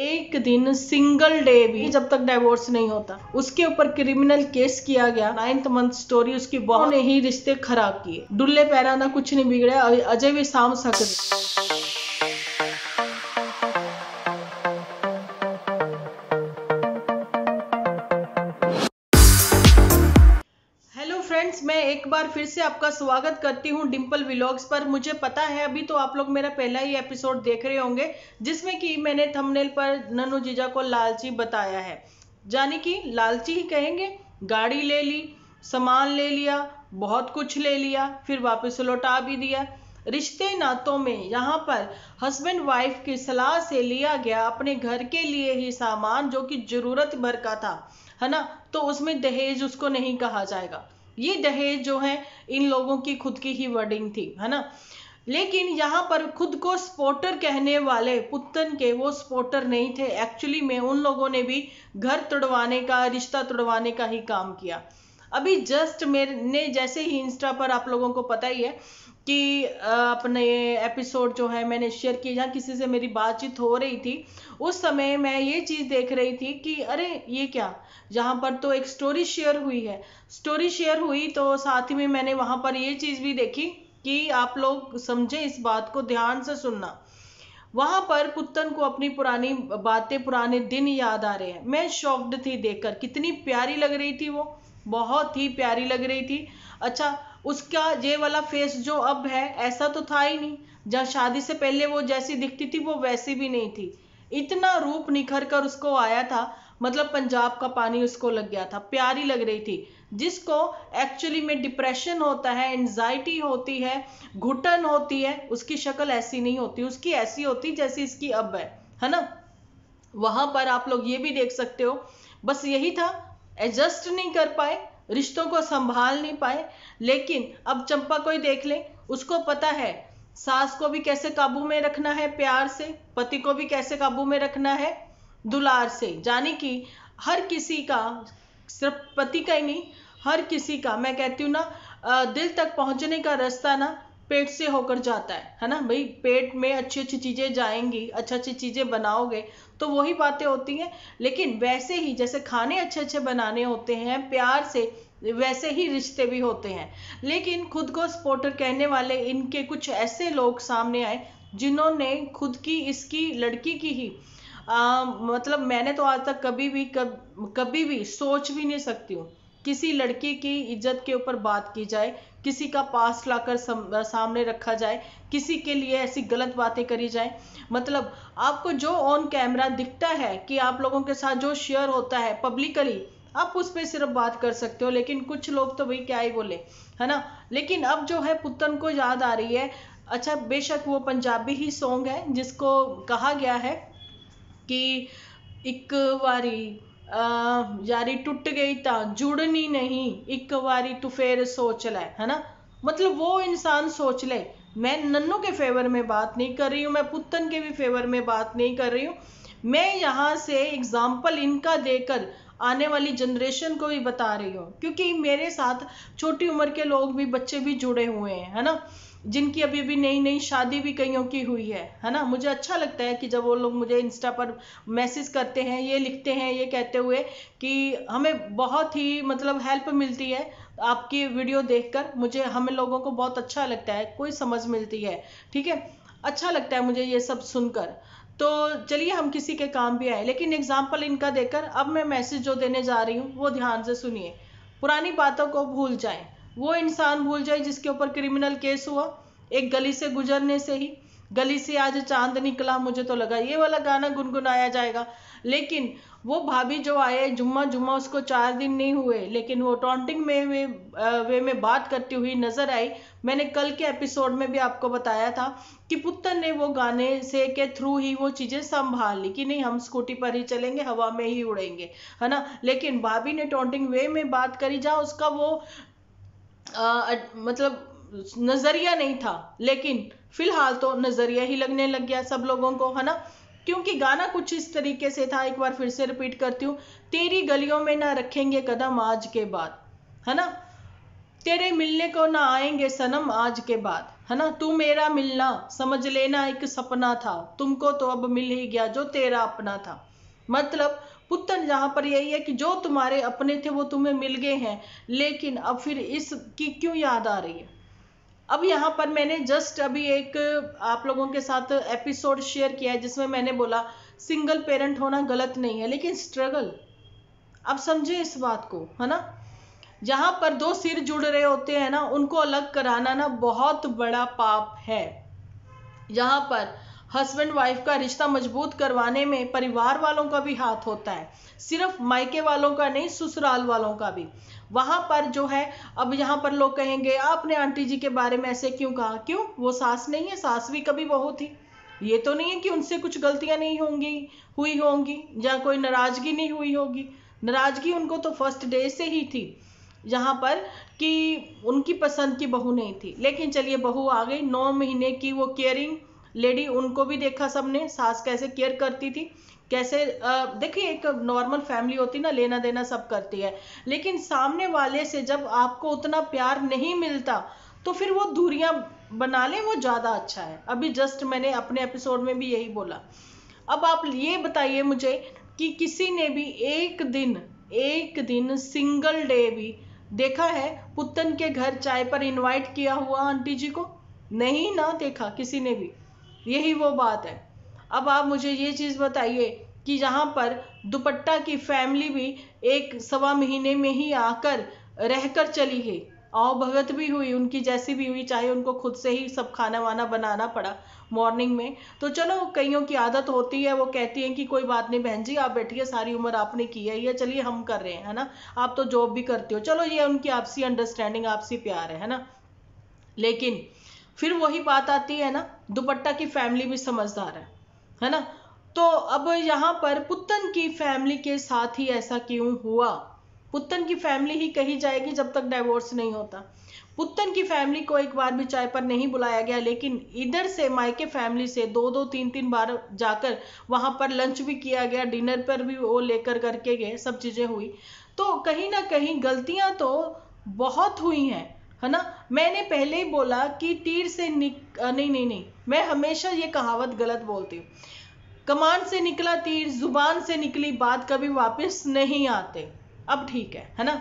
एक दिन single day भी जब तक डाइवोर्स नहीं होता उसके ऊपर क्रिमिनल केस किया गया नाइन्थ मंथ स्टोरी उसकी बहु ने ही रिश्ते खराब किए डुल्ले पैराना कुछ नहीं बिगड़ा अजय भी शाम सकते मैं एक बार फिर से आपका स्वागत करती हूँ डिम्पल विलॉग्स पर मुझे पता है अभी तो आप लोग मेरा पहला ही एपिसोड देख रहे होंगे जिसमें कि मैंने थंबनेल पर ननु जीजा को लालची बताया है जाने कि लालची ही कहेंगे गाड़ी ले ली सामान ले लिया बहुत कुछ ले लिया फिर वापस लौटा भी दिया रिश्ते नातों में यहाँ पर हस्बैंड वाइफ की सलाह से लिया गया अपने घर के लिए ही सामान जो कि ज़रूरत भर का था है ना तो उसमें दहेज उसको नहीं कहा जाएगा ये दहेज जो है इन लोगों की खुद की ही वर्डिंग थी है ना लेकिन यहाँ पर खुद को स्पोर्टर कहने वाले पुतन के वो स्पोर्टर नहीं थे एक्चुअली में उन लोगों ने भी घर तुड़वाने का रिश्ता तुड़वाने का ही काम किया अभी जस्ट मेरे ने जैसे ही इंस्टा पर आप लोगों को पता ही है कि अपने एपिसोड जो है मैंने शेयर किए जहाँ किसी से मेरी बातचीत हो रही थी उस समय मैं ये चीज़ देख रही थी कि अरे ये क्या जहाँ पर तो एक स्टोरी शेयर हुई है स्टोरी शेयर हुई तो साथ ही में मैंने वहाँ पर ये चीज़ भी देखी कि आप लोग समझें इस बात को ध्यान से सुनना वहाँ पर पुत्तन को अपनी पुरानी बातें पुराने दिन याद आ रहे हैं मैं शॉक्ड थी देखकर कितनी प्यारी लग रही थी वो बहुत ही प्यारी लग रही थी अच्छा उसका ये वाला फेस जो अब है ऐसा तो था ही नहीं जहाँ शादी से पहले वो जैसी दिखती थी वो वैसी भी नहीं थी इतना रूप निखर कर उसको आया था मतलब पंजाब का पानी उसको लग गया था प्यारी लग रही थी जिसको एक्चुअली में डिप्रेशन होता है एनजाइटी होती है घुटन होती है उसकी शक्ल ऐसी नहीं होती उसकी ऐसी होती जैसी इसकी अब है है ना वहां पर आप लोग ये भी देख सकते हो बस यही था एडजस्ट नहीं कर पाए रिश्तों को संभाल नहीं पाए लेकिन अब चंपा को ही देख ले उसको पता है सास को भी कैसे काबू में रखना है प्यार से पति को भी कैसे काबू में रखना है दुलार से जानी कि हर किसी का सिर्फ पति का ही नहीं हर किसी का मैं कहती हूँ ना दिल तक पहुँचने का रास्ता ना पेट से होकर जाता है है ना भाई पेट में अच्छी अच्छी चीज़ें जाएंगी अच्छी अच्छी चीज़ें बनाओगे तो वही बातें होती हैं लेकिन वैसे ही जैसे खाने अच्छे अच्छे बनाने होते हैं प्यार से वैसे ही रिश्ते भी होते हैं लेकिन खुद को सपोर्टर कहने वाले इनके कुछ ऐसे लोग सामने आए जिन्होंने खुद की इसकी लड़की की ही आ, मतलब मैंने तो आज तक कभी भी कब कभी भी सोच भी नहीं सकती हूँ किसी लड़की की इज्जत के ऊपर बात की जाए किसी का पास लाकर सामने रखा जाए किसी के लिए ऐसी गलत बातें करी जाए मतलब आपको जो ऑन कैमरा दिखता है कि आप लोगों के साथ जो शेयर होता है पब्लिकली आप उस पर सिर्फ बात कर सकते हो लेकिन कुछ लोग तो भाई क्या ही बोले है ना लेकिन अब जो है पुतन को याद आ रही है अच्छा बेशक वो पंजाबी ही सॉन्ग है जिसको कहा गया है कि एक बारी यारी टुट गई तो जुड़नी नहीं एक बारी तू फिर सोच ले है ना मतलब वो इंसान सोच ले मैं नन्नू के फेवर में बात नहीं कर रही हूँ मैं पुतन के भी फेवर में बात नहीं कर रही हूँ मैं यहाँ से एग्जाम्पल इनका देकर आने वाली जनरेशन को भी बता रही हूँ क्योंकि मेरे साथ छोटी उम्र के लोग भी बच्चे भी जुड़े हुए हैं है ना जिनकी अभी अभी नई नई शादी भी कईयों की हुई है है ना मुझे अच्छा लगता है कि जब वो लोग मुझे इंस्टा पर मैसेज करते हैं ये लिखते हैं ये कहते हुए कि हमें बहुत ही मतलब हेल्प मिलती है आपकी वीडियो देखकर मुझे हमें लोगों को बहुत अच्छा लगता है कोई समझ मिलती है ठीक है अच्छा लगता है मुझे ये सब सुनकर तो चलिए हम किसी के काम भी आए लेकिन एग्जाम्पल इनका देकर अब मैं मैसेज जो देने जा रही हूँ वो ध्यान से सुनिए पुरानी बातों को भूल जाएं वो इंसान भूल जाए जिसके ऊपर क्रिमिनल केस हुआ एक गली से गुजरने से ही गली से आज चांद निकला मुझे तो लगा ये वाला गाना गुनगुनाया जाएगा लेकिन वो भाभी जो आए जुम्मा जुम्मा उसको चार दिन नहीं हुए लेकिन वो टॉन्टिंग में वे, वे में बात करती हुई नजर आई मैंने कल के एपिसोड में भी आपको बताया था कि पुत्र ने वो गाने से के थ्रू ही वो चीज़ें संभाल ली कि नहीं हम स्कूटी पर ही चलेंगे हवा में ही उड़ेंगे है ना लेकिन भाभी ने टॉन्टिंग वे में बात करी जहाँ उसका वो मतलब नज़रिया नहीं था लेकिन फिलहाल तो नज़रिया ही लगने लग गया सब लोगों को है ना क्योंकि गाना कुछ इस तरीके से था एक बार फिर से रिपीट करती हूँ तेरी गलियों में ना रखेंगे कदम आज के बाद है ना तेरे मिलने को ना आएंगे सनम आज के बाद है ना तू मेरा मिलना समझ लेना एक सपना था तुमको तो अब मिल ही गया जो तेरा अपना था मतलब पुत्र जहाँ पर यही है कि जो तुम्हारे अपने थे वो तुम्हें मिल गए हैं लेकिन अब फिर इसकी क्यों याद आ रही है अब यहाँ पर मैंने जस्ट अभी एक आप लोगों के साथ एपिसोड शेयर किया है जिसमें मैंने बोला सिंगल पेरेंट होना गलत नहीं है लेकिन स्ट्रगल अब समझे इस बात को है ना जहाँ पर दो सिर जुड़ रहे होते हैं ना उनको अलग कराना ना बहुत बड़ा पाप है यहाँ पर हस्बैंड वाइफ का रिश्ता मजबूत करवाने में परिवार वालों का भी हाथ होता है सिर्फ मायके वालों का नहीं ससुराल वालों का भी वहाँ पर जो है अब यहाँ पर लोग कहेंगे आपने आंटी जी के बारे में ऐसे क्यों कहा क्यों वो सास नहीं है सास भी कभी बहुत थी ये तो नहीं है कि उनसे कुछ गलतियाँ नहीं होंगी हुई होंगी या कोई नाराज़गी नहीं हुई होगी नाराज़गी उनको तो फर्स्ट डे से ही थी यहाँ पर कि उनकी पसंद की बहू नहीं थी लेकिन चलिए बहू आ गई नौ महीने की वो केयरिंग लेडी उनको भी देखा सबने सास कैसे केयर करती थी कैसे देखिए एक नॉर्मल फैमिली होती ना लेना देना सब करती है लेकिन सामने वाले से जब आपको उतना प्यार नहीं मिलता तो फिर वो दूरियां बना लें वो ज़्यादा अच्छा है अभी जस्ट मैंने अपने एपिसोड में भी यही बोला अब आप ये बताइए मुझे कि किसी ने भी एक दिन एक दिन सिंगल डे भी देखा है पुतन के घर चाय पर इनवाइट किया हुआ आंटी जी को नहीं ना देखा किसी ने भी यही वो बात है अब आप मुझे ये चीज़ बताइए कि यहाँ पर दुपट्टा की फैमिली भी एक सवा महीने में ही आकर रहकर चली गई और भगत भी हुई उनकी जैसी भी हुई चाहे उनको खुद से ही सब खाना वाना बनाना पड़ा मॉर्निंग में तो चलो कईयों की आदत होती है वो कहती हैं कि कोई बात नहीं बहन जी आप बैठिए सारी उम्र आपने की है या चलिए हम कर रहे हैं है ना आप तो जॉब भी करते हो चलो ये उनकी आपसी अंडरस्टैंडिंग आपसी प्यार है ना लेकिन फिर वही बात आती है ना दुपट्टा की फैमिली भी समझदार है है ना तो अब यहाँ पर पुत्तन की फैमिली के साथ ही ऐसा क्यों हुआ पुत्तन की फैमिली ही कही जाएगी जब तक डाइवोर्स नहीं होता पुत्तन की फैमिली को एक बार भी चाय पर नहीं बुलाया गया लेकिन इधर से मायके फैमिली से दो दो तीन तीन बार जाकर वहां पर लंच भी किया गया डिनर पर भी वो लेकर करके गए सब चीजें हुई तो कहीं ना कहीं गलतियां तो बहुत हुई हैं है ना मैंने पहले ही बोला कि तीर से निक नहीं नहीं नहीं मैं हमेशा ये कहावत गलत बोलती हूँ कमान से निकला तीर जुबान से निकली बात कभी वापस नहीं आते अब ठीक है है ना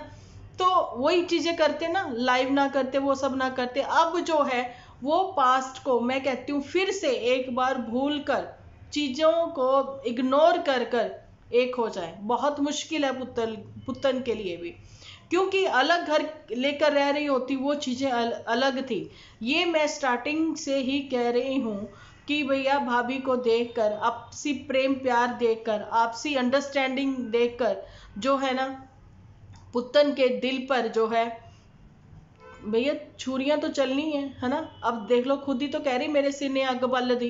तो वही चीज़ें करते ना लाइव ना करते वो सब ना करते अब जो है वो पास्ट को मैं कहती हूँ फिर से एक बार भूल कर चीज़ों को इग्नोर कर कर एक हो जाए बहुत मुश्किल है पुतल पुतन के लिए भी क्योंकि अलग घर लेकर रह रही होती वो चीज़ें अल, अलग थी ये मैं स्टार्टिंग से ही कह रही हूँ कि भैया भाभी को देखकर आपसी प्रेम प्यार देखकर आपसी अंडरस्टैंडिंग देखकर जो है ना पुतन के दिल पर जो है भैया छुरियां तो चलनी है है ना अब देख लो खुद ही तो कह रही मेरे सिर ने अग बल दी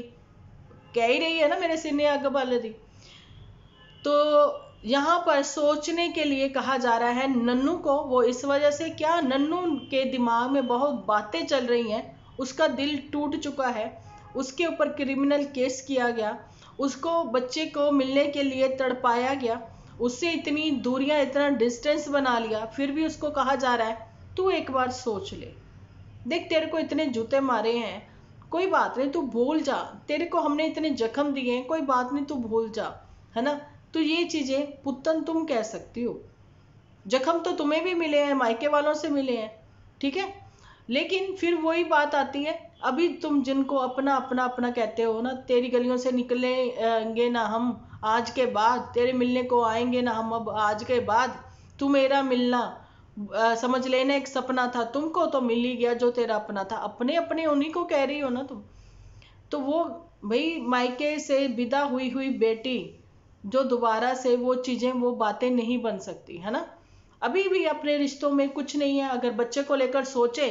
कह ही रही है ना मेरे सिर ने अग बल दी तो यहाँ पर सोचने के लिए कहा जा रहा है नन्नू को वो इस वजह से क्या नन्नू के दिमाग में बहुत बातें चल रही हैं उसका दिल टूट चुका है उसके ऊपर क्रिमिनल केस किया गया उसको बच्चे को मिलने के लिए तड़पाया गया उससे इतनी दूरियां इतना डिस्टेंस बना लिया फिर भी उसको कहा जा रहा है तू एक बार सोच ले देख तेरे को इतने जूते मारे हैं कोई बात नहीं तू भूल जा तेरे को हमने इतने जख्म दिए हैं कोई बात नहीं तू भूल जा है ना तो ये चीज़ें पुतन तुम कह सकती हो जख्म तो तुम्हें भी मिले हैं मायके वालों से मिले हैं ठीक है लेकिन फिर वही बात आती है अभी तुम जिनको अपना अपना अपना कहते हो ना तेरी गलियों से निकलेंगे ना हम आज के बाद तेरे मिलने को आएंगे ना हम अब आज के बाद तू मेरा मिलना आ, समझ लेना एक सपना था तुमको तो मिल ही गया जो तेरा अपना था अपने अपने उन्हीं को कह रही हो ना तुम तो वो भाई मायके से विदा हुई हुई बेटी जो दोबारा से वो चीज़ें वो बातें नहीं बन सकती है ना अभी भी अपने रिश्तों में कुछ नहीं है अगर बच्चे को लेकर सोचे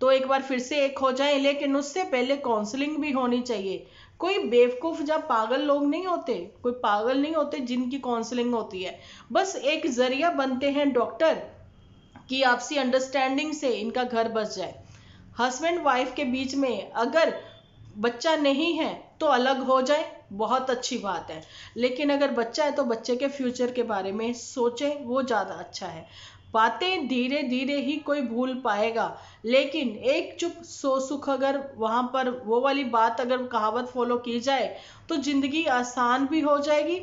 तो एक बार फिर से एक हो जाए लेकिन उससे पहले काउंसलिंग भी होनी चाहिए कोई बेवकूफ़ जब पागल लोग नहीं होते कोई पागल नहीं होते जिनकी काउंसलिंग होती है बस एक जरिया बनते हैं डॉक्टर कि आपसी अंडरस्टैंडिंग से इनका घर बस जाए हस्बैंड वाइफ के बीच में अगर बच्चा नहीं है तो अलग हो जाए बहुत अच्छी बात है लेकिन अगर बच्चा है तो बच्चे के फ्यूचर के बारे में सोचें वो ज़्यादा अच्छा है बातें धीरे धीरे ही कोई भूल पाएगा लेकिन एक चुप सो सुख अगर वहाँ पर वो वाली बात अगर कहावत फॉलो की जाए तो ज़िंदगी आसान भी हो जाएगी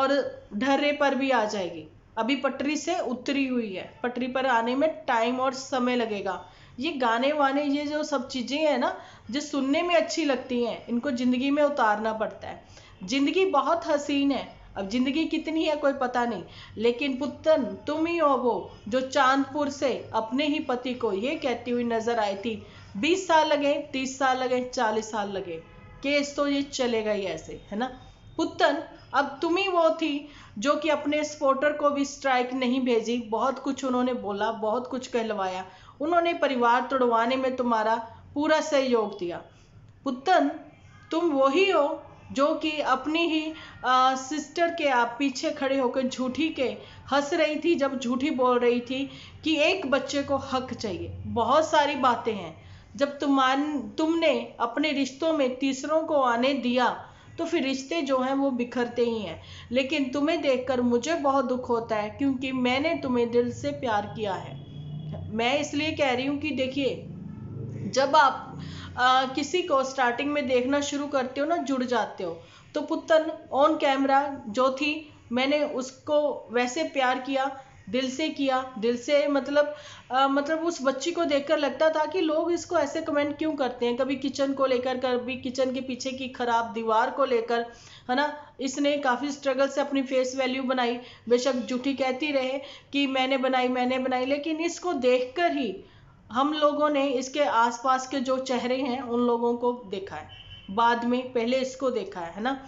और ढर्रे पर भी आ जाएगी अभी पटरी से उतरी हुई है पटरी पर आने में टाइम और समय लगेगा ये गाने वाने ये जो सब चीज़ें हैं ना जो सुनने में अच्छी लगती हैं इनको ज़िंदगी में उतारना पड़ता है ज़िंदगी बहुत हसीन है अब जिंदगी कितनी है कोई पता नहीं लेकिन पुत्रन तुम ही हो वो जो चांदपुर से अपने ही पति को ये कहती हुई नजर आई थी बीस साल लगे तीस साल लगे चालीस साल लगे केस तो ये चलेगा ही ऐसे है ना पुतन अब तुम ही वो थी जो कि अपने स्पोर्टर को भी स्ट्राइक नहीं भेजी बहुत कुछ उन्होंने बोला बहुत कुछ कहलवाया उन्होंने परिवार तोड़वाने में तुम्हारा पूरा सहयोग दिया पुत्रन तुम वही हो जो कि अपनी ही आ, सिस्टर के आप पीछे खड़े होकर झूठी के हंस रही थी जब झूठी बोल रही थी कि एक बच्चे को हक चाहिए बहुत सारी बातें हैं जब तुम तुमने अपने रिश्तों में तीसरों को आने दिया तो फिर रिश्ते जो हैं वो बिखरते ही हैं लेकिन तुम्हें देखकर मुझे बहुत दुख होता है क्योंकि मैंने तुम्हें दिल से प्यार किया है मैं इसलिए कह रही हूँ कि देखिए जब आप आ, किसी को स्टार्टिंग में देखना शुरू करते हो ना जुड़ जाते हो तो पुत्तन ऑन कैमरा जो थी मैंने उसको वैसे प्यार किया दिल से किया दिल से मतलब आ, मतलब उस बच्ची को देखकर लगता था कि लोग इसको ऐसे कमेंट क्यों करते हैं कभी किचन को लेकर कभी किचन के पीछे की खराब दीवार को लेकर है ना इसने काफ़ी स्ट्रगल से अपनी फेस वैल्यू बनाई बेशक झूठी कहती रहे कि मैंने बनाई मैंने बनाई लेकिन इसको देखकर ही हम लोगों ने इसके आसपास के जो चेहरे हैं उन लोगों को देखा है बाद में पहले इसको देखा है ना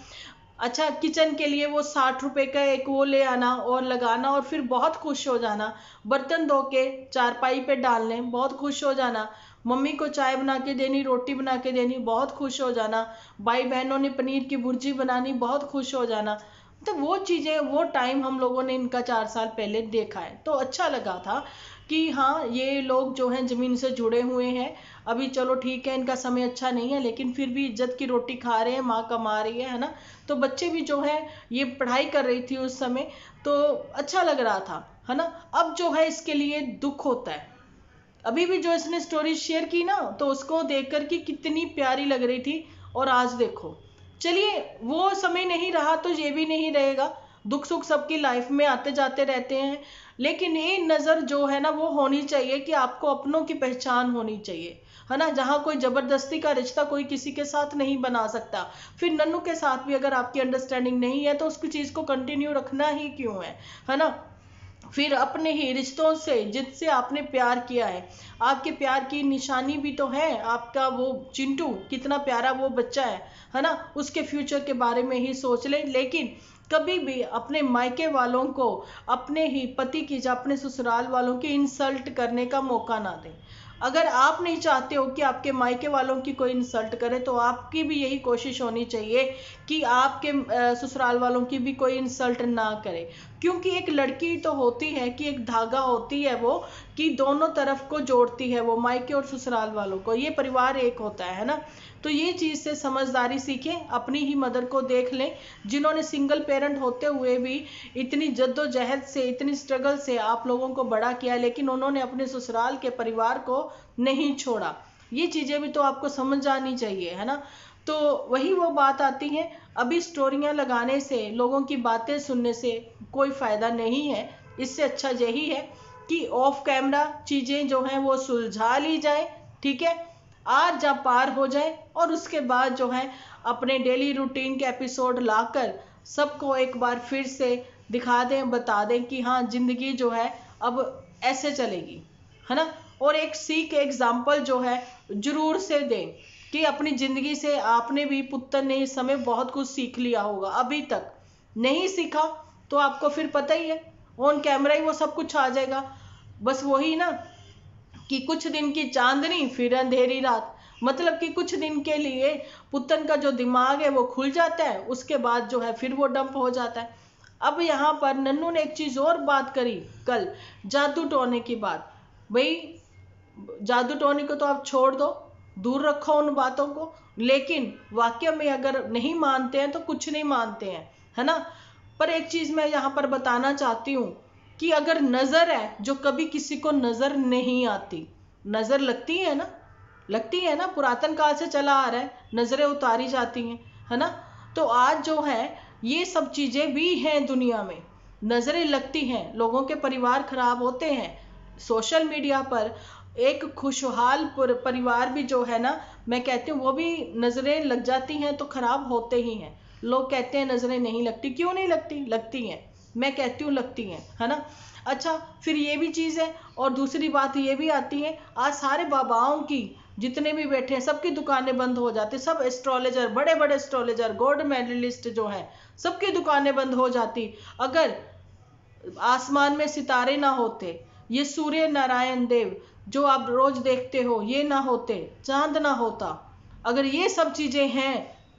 अच्छा किचन के लिए वो साठ रुपए का एक वो ले आना और लगाना और फिर बहुत खुश हो जाना बर्तन धो के चारपाई पे डालने बहुत खुश हो जाना मम्मी को चाय बना के देनी रोटी बना के देनी बहुत खुश हो जाना भाई बहनों ने पनीर की भुर्जी बनानी बहुत खुश हो जाना तो वो चीज़ें वो टाइम हम लोगों ने इनका चार साल पहले देखा है तो अच्छा लगा था कि हाँ ये लोग जो हैं ज़मीन से जुड़े हुए हैं अभी चलो ठीक है इनका समय अच्छा नहीं है लेकिन फिर भी इज्जत की रोटी खा रहे हैं माँ कमा रही है है ना तो बच्चे भी जो है ये पढ़ाई कर रही थी उस समय तो अच्छा लग रहा था है ना अब जो है इसके लिए दुख होता है अभी भी जो इसने स्टोरी शेयर की ना तो उसको देख कर कि कितनी प्यारी लग रही थी और आज देखो चलिए वो समय नहीं रहा तो ये भी नहीं रहेगा दुख सुख सबकी लाइफ में आते जाते रहते हैं लेकिन ये नज़र जो है ना वो होनी चाहिए कि आपको अपनों की पहचान होनी चाहिए है ना जहाँ कोई ज़बरदस्ती का रिश्ता कोई किसी के साथ नहीं बना सकता फिर नन्नू के साथ भी अगर आपकी अंडरस्टैंडिंग नहीं है तो उसकी चीज़ को कंटिन्यू रखना ही क्यों है है ना फिर अपने ही रिश्तों से जिनसे आपने प्यार किया है आपके प्यार की निशानी भी तो है आपका वो चिंटू कितना प्यारा वो बच्चा है है ना उसके फ्यूचर के बारे में ही सोच लें लेकिन कभी भी अपने मायके वालों को अपने ही पति की या अपने ससुराल वालों की इंसल्ट करने का मौका ना दें अगर आप नहीं चाहते हो कि आपके मायके वालों की कोई इंसल्ट करे तो आपकी भी यही कोशिश होनी चाहिए कि आपके ससुराल वालों की भी कोई इंसल्ट ना करे क्योंकि एक लड़की तो होती है कि एक धागा होती है वो कि दोनों तरफ को जोड़ती है वो मायके और ससुराल वालों को ये परिवार एक होता है ना तो ये चीज़ से समझदारी सीखें अपनी ही मदर को देख लें जिन्होंने सिंगल पेरेंट होते हुए भी इतनी जद्दोजहद से इतनी स्ट्रगल से आप लोगों को बड़ा किया लेकिन उन्होंने अपने ससुराल के परिवार को नहीं छोड़ा ये चीज़ें भी तो आपको समझ आनी चाहिए है ना तो वही वो बात आती है अभी स्टोरियाँ लगाने से लोगों की बातें सुनने से कोई फ़ायदा नहीं है इससे अच्छा यही है कि ऑफ कैमरा चीज़ें जो हैं वो सुलझा ली जाए ठीक है आज जब पार हो जाए और उसके बाद जो है अपने डेली रूटीन के एपिसोड लाकर सबको एक बार फिर से दिखा दें बता दें कि हाँ ज़िंदगी जो है अब ऐसे चलेगी है ना और एक सीख एग्ज़ाम्पल जो है ज़रूर से दें कि अपनी ज़िंदगी से आपने भी पुत्र ने इस समय बहुत कुछ सीख लिया होगा अभी तक नहीं सीखा तो आपको फिर पता ही है ऑन कैमरा ही वो सब कुछ आ जाएगा बस वही ना कि कुछ दिन की चांदनी फिर अंधेरी रात मतलब कि कुछ दिन के लिए पुतन का जो दिमाग है वो खुल जाता है उसके बाद जो है फिर वो डंप हो जाता है अब यहाँ पर नन्नू ने एक चीज़ और बात करी कल जादू टोने की बात भाई जादू टोने को तो आप छोड़ दो दूर रखो उन बातों को लेकिन वाक्य में अगर नहीं मानते हैं तो कुछ नहीं मानते हैं है ना पर एक चीज़ मैं यहाँ पर बताना चाहती हूँ कि अगर नज़र है जो कभी किसी को नज़र नहीं आती नज़र लगती है ना लगती है ना पुरातन काल से चला आ रहा है नज़रें उतारी जाती हैं है ना तो आज जो है ये सब चीज़ें भी हैं दुनिया में नज़रें लगती हैं लोगों के परिवार खराब होते हैं सोशल मीडिया पर एक खुशहाल परिवार भी जो है ना मैं कहती हूँ वो भी नज़रें लग जाती हैं तो ख़राब होते ही हैं लोग कहते हैं नज़रें नहीं लगती क्यों नहीं लगती लगती हैं मैं कहती हूँ लगती हैं है ना अच्छा फिर ये भी चीज़ है और दूसरी बात ये भी आती है आज सारे बाबाओं की जितने भी बैठे हैं सबकी दुकानें बंद हो जाती सब एस्ट्रोलॉजर बड़े बड़े एस्ट्रोलॉजर गोल्ड मेडलिस्ट जो हैं सबकी दुकानें बंद हो जाती अगर आसमान में सितारे ना होते ये सूर्य नारायण देव जो आप रोज देखते हो ये ना होते चांद ना होता अगर ये सब चीज़ें हैं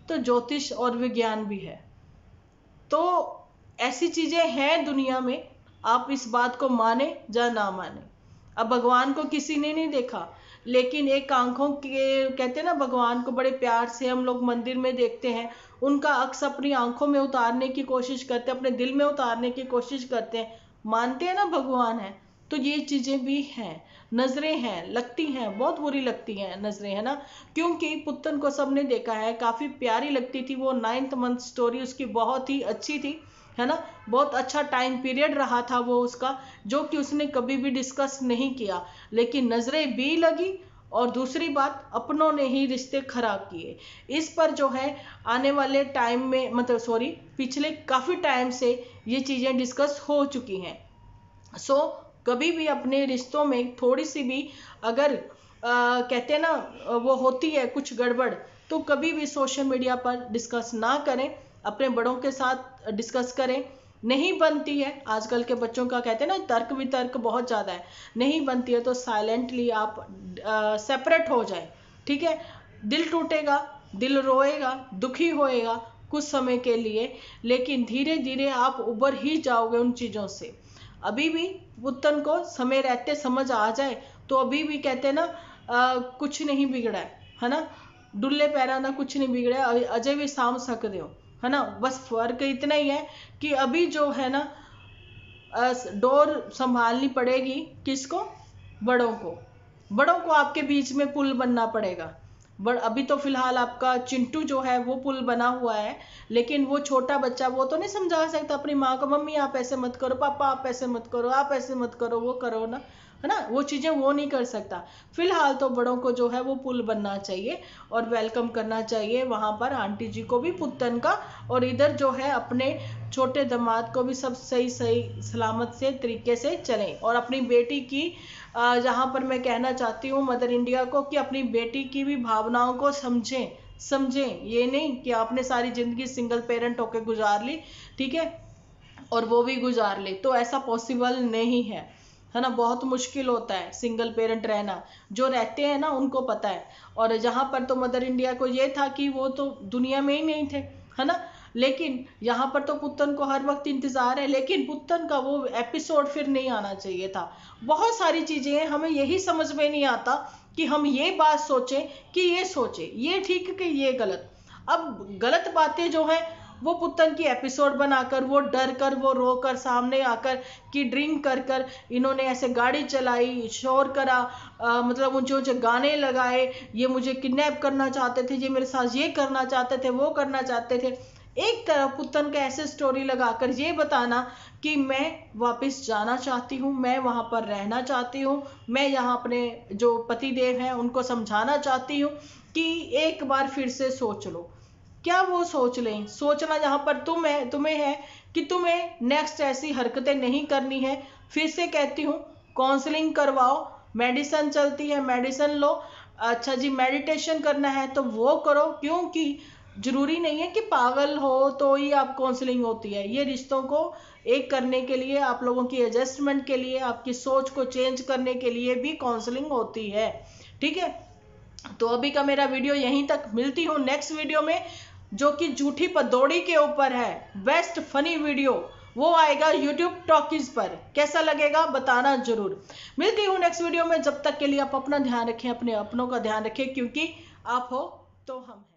तो ज्योतिष और विज्ञान भी है तो ऐसी चीज़ें हैं दुनिया में आप इस बात को माने या ना माने अब भगवान को किसी ने नहीं देखा लेकिन एक आंखों के कहते हैं ना भगवान को बड़े प्यार से हम लोग मंदिर में देखते हैं उनका अक्स अपनी आंखों में उतारने की कोशिश करते हैं अपने दिल में उतारने की कोशिश करते हैं मानते हैं ना भगवान है तो ये चीज़ें भी हैं नज़रें हैं लगती हैं बहुत बुरी लगती हैं नज़रें है ना क्योंकि पुतन को सबने देखा है काफ़ी प्यारी लगती थी वो नाइन्थ मंथ स्टोरी उसकी बहुत ही अच्छी थी है ना बहुत अच्छा टाइम पीरियड रहा था वो उसका जो कि उसने कभी भी डिस्कस नहीं किया लेकिन नज़रें भी लगी और दूसरी बात अपनों ने ही रिश्ते खराब किए इस पर जो है आने वाले टाइम में मतलब सॉरी पिछले काफ़ी टाइम से ये चीज़ें डिस्कस हो चुकी हैं सो so, कभी भी अपने रिश्तों में थोड़ी सी भी अगर आ, कहते हैं ना वो होती है कुछ गड़बड़ तो कभी भी सोशल मीडिया पर डिस्कस ना करें अपने बड़ों के साथ डिस्कस करें नहीं बनती है आजकल के बच्चों का कहते हैं ना तर्क वितर्क बहुत ज़्यादा है नहीं बनती है तो साइलेंटली आप सेपरेट हो जाए ठीक है दिल टूटेगा दिल रोएगा दुखी होएगा कुछ समय के लिए लेकिन धीरे धीरे आप उबर ही जाओगे उन चीज़ों से अभी भी पुतन को समय रहते समझ आ जाए तो अभी भी कहते हैं ना आ, कुछ नहीं बिगड़ा है है ना डुल्ले पैरा ना कुछ नहीं बिगड़ा अजय भी साम सकते हो है ना बस फर्क इतना ही है कि अभी जो है ना डोर संभालनी पड़ेगी किसको बड़ों को बड़ों को आपके बीच में पुल बनना पड़ेगा बड़ अभी तो फिलहाल आपका चिंटू जो है वो पुल बना हुआ है लेकिन वो छोटा बच्चा वो तो नहीं समझा सकता अपनी माँ को मम्मी आप ऐसे मत करो पापा आप ऐसे मत करो आप ऐसे मत करो वो करो ना है ना वो चीज़ें वो नहीं कर सकता फिलहाल तो बड़ों को जो है वो पुल बनना चाहिए और वेलकम करना चाहिए वहाँ पर आंटी जी को भी पुतन का और इधर जो है अपने छोटे दामाद को भी सब सही सही सलामत से तरीके से चलें और अपनी बेटी की जहाँ पर मैं कहना चाहती हूँ मदर इंडिया को कि अपनी बेटी की भी भावनाओं को समझें समझें ये नहीं कि आपने सारी ज़िंदगी सिंगल पेरेंट होकर गुजार ली ठीक है और वो भी गुजार ले तो ऐसा पॉसिबल नहीं है है ना बहुत मुश्किल होता है सिंगल पेरेंट रहना जो रहते हैं ना उनको पता है और जहाँ पर तो मदर इंडिया को ये था कि वो तो दुनिया में ही नहीं थे है ना लेकिन यहाँ पर तो पुतन को हर वक्त इंतज़ार है लेकिन पुतन का वो एपिसोड फिर नहीं आना चाहिए था बहुत सारी चीज़ें हैं हमें यही समझ में नहीं आता कि हम ये बात सोचें कि ये सोचें ये ठीक कि ये गलत अब गलत बातें जो हैं वो पुतन की एपिसोड बनाकर वो डर कर वो रो कर सामने आकर कि ड्रिंक कर कर इन्होंने ऐसे गाड़ी चलाई शोर करा आ, मतलब ऊंचे ऊंचे गाने लगाए ये मुझे किडनैप करना चाहते थे ये मेरे साथ ये करना चाहते थे वो करना चाहते थे एक तरफ पुतन का ऐसे स्टोरी लगाकर ये बताना कि मैं वापस जाना चाहती हूँ मैं वहाँ पर रहना चाहती हूँ मैं यहाँ अपने जो पति देव हैं उनको समझाना चाहती हूँ कि एक बार फिर से सोच लो क्या वो सोच लें सोचना यहाँ पर तुम है तुम्हें है कि तुम्हें नेक्स्ट ऐसी हरकतें नहीं करनी है फिर से कहती हूँ काउंसलिंग करवाओ मेडिसन चलती है मेडिसन लो अच्छा जी मेडिटेशन करना है तो वो करो क्योंकि जरूरी नहीं है कि पागल हो तो ही आप काउंसलिंग होती है ये रिश्तों को एक करने के लिए आप लोगों की एडजस्टमेंट के लिए आपकी सोच को चेंज करने के लिए भी काउंसलिंग होती है ठीक है तो अभी का मेरा वीडियो यहीं तक मिलती हूँ नेक्स्ट वीडियो में जो कि झूठी पदौड़ी के ऊपर है बेस्ट फनी वीडियो वो आएगा यूट्यूब टॉकीज पर कैसा लगेगा बताना जरूर मिलती हूँ नेक्स्ट वीडियो में जब तक के लिए आप अपना ध्यान रखें अपने अपनों का ध्यान रखें क्योंकि आप हो तो हम हैं